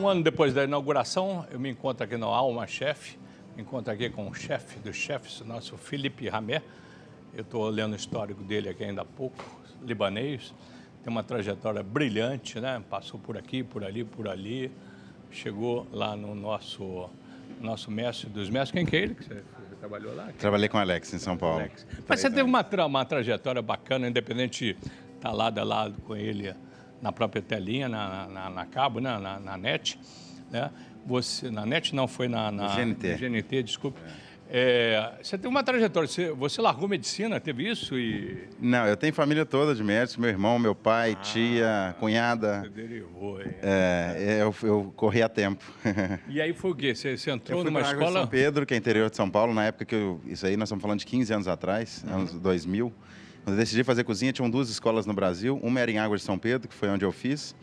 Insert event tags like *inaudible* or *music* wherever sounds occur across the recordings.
Um ano depois da inauguração, eu me encontro aqui no Alma Chefe, me encontro aqui com o chefe dos chefes, nosso Felipe Ramé. Eu estou lendo o histórico dele aqui ainda há pouco, libanês. Tem uma trajetória brilhante, né? Passou por aqui, por ali, por ali. Chegou lá no nosso, nosso mestre dos mestres. Quem que é ele que você trabalhou lá? Trabalhei com o Alex em São Paulo. Alex. Mas você teve uma, tra uma trajetória bacana, independente de estar tá lado a lado com ele na própria telinha, na, na, na cabo, né? na, na net. Né? Você, na net não, foi na, na GNT. GNT, desculpe. É. é, você tem uma trajetória, você, você, largou medicina, teve isso e... Não, eu tenho família toda de médicos, meu irmão, meu pai, ah, tia, cunhada. Você derivou, hein? É. é, eu, eu, corri a tempo. E aí foi o quê? Você, você entrou eu numa escola... São Pedro, que é interior de São Paulo, na época que eu... Isso aí nós estamos falando de 15 anos atrás, uhum. anos 2000. Quando eu decidi fazer cozinha, tinham duas escolas no Brasil. Uma era em Águas de São Pedro, que foi onde eu fiz,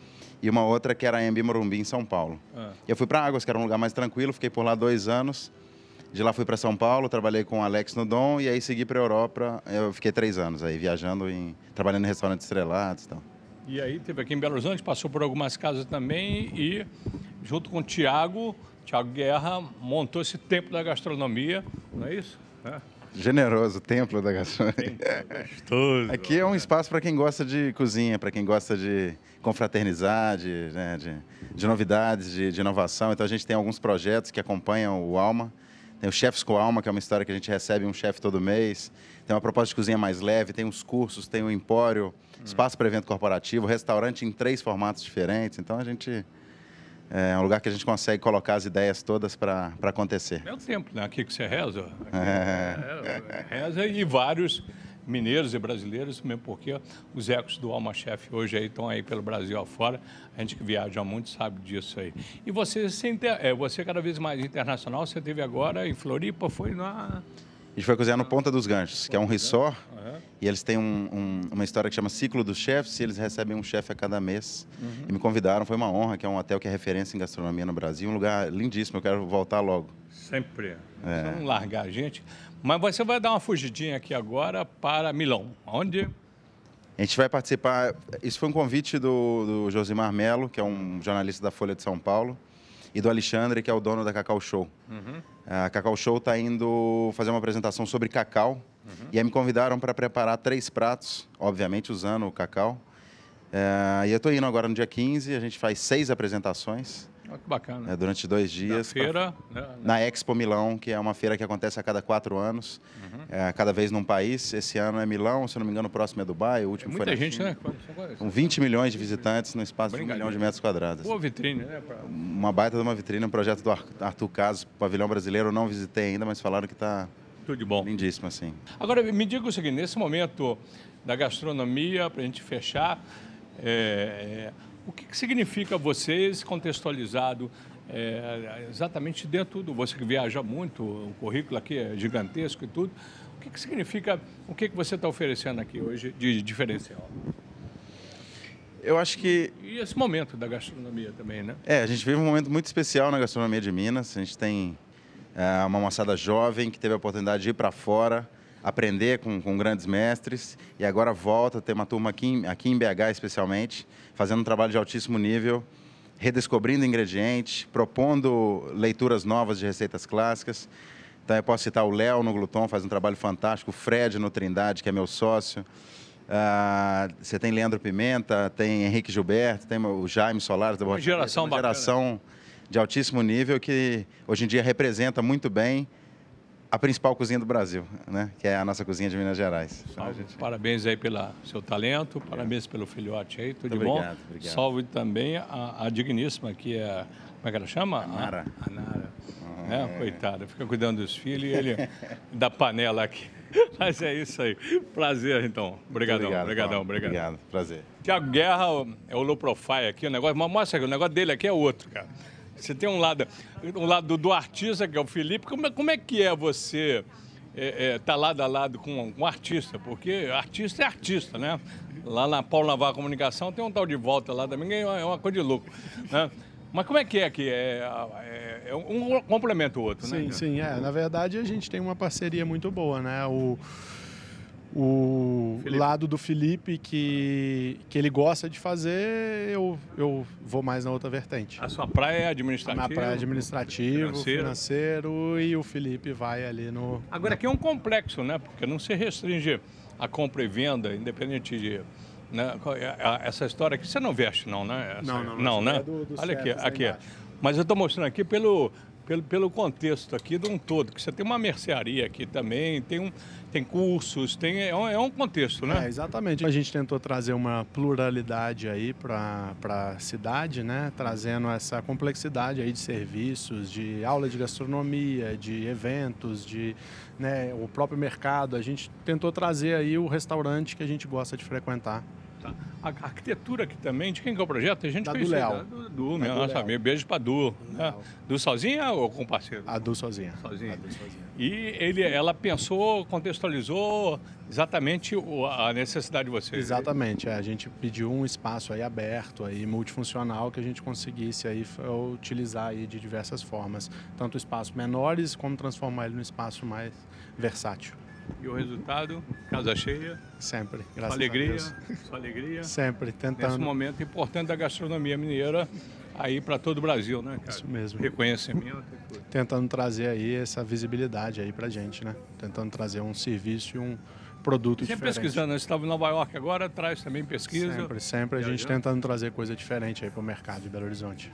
e uma outra que era em Embi Morumbi, em São Paulo. Ah. Eu fui para Águas, que era um lugar mais tranquilo, fiquei por lá dois anos. De lá fui para São Paulo, trabalhei com o Alex no Dom e aí segui para a Europa. Eu fiquei três anos aí viajando, em, trabalhando em restaurantes estrelados e tal. E aí teve aqui em Belo Horizonte, passou por algumas casas também e junto com o Tiago Tiago Guerra montou esse templo da gastronomia, não é isso? É. Generoso, templo da gastronomia. Gostoso. Aqui é um né? espaço para quem gosta de cozinha, para quem gosta de confraternizar, de, né, de, de, novidades, de, de inovação. Então a gente tem alguns projetos que acompanham o Alma. Tem o Chefs com Alma, que é uma história que a gente recebe um chefe todo mês. Tem uma proposta de cozinha mais leve, tem os cursos, tem o empório, hum. espaço para evento corporativo, restaurante em três formatos diferentes. Então a gente é um lugar que a gente consegue colocar as ideias todas para acontecer. É o tempo, né? Aqui que você reza. É. é. É, reza e vários mineiros e brasileiros, mesmo porque os ecos do Alma Chef hoje aí estão aí pelo Brasil afora. A gente que viaja muito sabe disso aí. E você, é, você, você é cada vez mais internacional, você teve agora em Floripa, foi na... A gente foi cozinhar no Ponta dos Ganchos, que é um resort. E eles têm um, um, uma história que chama Ciclo dos Chefes, e eles recebem um chefe a cada mês. Uhum. E me convidaram, foi uma honra, que é um hotel que é referência em gastronomia no Brasil, um lugar lindíssimo, eu quero voltar logo. Sempre. É. Vamos largar a gente. Mas você vai dar uma fugidinha aqui agora para Milão. Onde? A gente vai participar. Isso foi um convite do, do Josimar Melo, que é um jornalista da Folha de São Paulo e do Alexandre, que é o dono da Cacau Show. Uhum. A Cacau Show está indo fazer uma apresentação sobre cacau. Uhum. E aí me convidaram para preparar três pratos, obviamente usando o cacau. É, e eu estou indo agora no dia 15, a gente faz seis apresentações que bacana. É, durante dois dias. Na feira? Pra... Né? Na Expo Milão, que é uma feira que acontece a cada quatro anos, uhum. é, cada vez num país. Esse ano é Milão, se não me engano, o próximo é Dubai, o último é muita foi gente, China. né? Com 20 milhões de visitantes no espaço de um milhão de metros quadrados. Boa vitrine, né? Pra... Uma baita de uma vitrine, um projeto do Arthur Casos, pavilhão brasileiro. Eu não visitei ainda, mas falaram que está tudo de bom. Lindíssimo, assim. Agora, me diga o seguinte: nesse momento da gastronomia, para a gente fechar, é, é o que, que significa vocês, contextualizado é, exatamente dentro do. Você que viaja muito, o currículo aqui é gigantesco e tudo. O que, que significa, o que, que você está oferecendo aqui hoje de diferencial? Eu acho que. E esse momento da gastronomia também, né? É, a gente vive um momento muito especial na gastronomia de Minas. A gente tem é, uma moçada jovem que teve a oportunidade de ir para fora, aprender com, com grandes mestres e agora volta a ter uma turma aqui, aqui em BH, especialmente, fazendo um trabalho de altíssimo nível, redescobrindo ingredientes, propondo leituras novas de receitas clássicas. Então, eu posso citar o Léo no Gluton, faz um trabalho fantástico, o Fred no Trindade, que é meu sócio. Uh, você tem Leandro Pimenta, tem Henrique Gilberto, tem o Jaime Solares, uma geração, uma geração de altíssimo nível que hoje em dia representa muito bem a principal cozinha do Brasil, né? que é a nossa cozinha de Minas Gerais. gente... Parabéns aí pelo seu talento, obrigado. parabéns é. pelo filhote aí, tudo Muito de bom. Obrigado, obrigado. Salve também a, a, digníssima, que é, como é que ela chama? A Nara. A, Nara. Ah, é, é. Coitada, fica cuidando dos filhos e ele *laughs* da panela aqui. *laughs* Mas é isso aí. Prazer, então. Obrigadão, obrigado, obrigadão, obrigado. Obrigado, prazer. Tiago Guerra é o low profile aqui, o negócio, mas mostra aqui, o negócio dele aqui é outro, cara. Você tem um lado, um lado do artista, que é o Felipe. Como é, como é que é você é, é, tá lado a lado com um artista? Porque artista é artista, né? Lá na Paulo Navarro Comunicação tem um tal de volta lá também, é uma é coisa de louco. Né? Mas como é que é que é, é, é um complementa o outro, né? Sim, sim. É. Na verdade, a gente tem uma parceria muito boa, né? O o Felipe. lado do Felipe que, que ele gosta de fazer, eu, eu vou mais na outra vertente. A sua praia é administrativa? Na praia é administrativo, financeiro. financeiro e o Felipe vai ali no. Agora aqui é um complexo, né? Porque não se restringe a compra e venda, independente de. Né? É essa história aqui, você não veste, não, né? Essa... não, não, não, não, né? É do, do Olha aqui, aqui. Mas eu estou mostrando aqui pelo pelo, pelo contexto aqui de um todo, que você tem uma mercearia aqui também, tem, um, tem cursos, tem, é, um, é um contexto, né? É, exatamente. A gente tentou trazer uma pluralidade aí para a cidade, né? Trazendo essa complexidade aí de serviços, de aula de gastronomia, de eventos, de né, o próprio mercado. A gente tentou trazer aí o restaurante que a gente gosta de frequentar. Tá. A arquitetura que também, de quem que é o projeto? Tem gente da conhecida. Leal. Do, do, né? da nossa amiga. Beijo para Du. Né? Du sozinha ou com parceiro? A Du sozinha. sozinha. A du sozinha. E ele, ela pensou, contextualizou exatamente a necessidade de vocês. Né? Exatamente. É, a gente pediu um espaço aí aberto, aí multifuncional, que a gente conseguisse aí utilizar aí de diversas formas. Tanto espaços menores, como transformar ele num espaço mais versátil. E o resultado, casa cheia. Sempre, graças alegria, a Deus. Sua alegria. Sempre, tentando. Nesse momento importante da gastronomia mineira aí para todo o Brasil, né, cara? Isso mesmo. Reconhecimento. Tentando trazer aí essa visibilidade aí para gente, né? Tentando trazer um serviço e um produto sempre diferente. pesquisando, nós né? estava em Nova York agora, traz também pesquisa. Sempre, sempre a gente tentando trazer coisa diferente aí para o mercado de Belo Horizonte.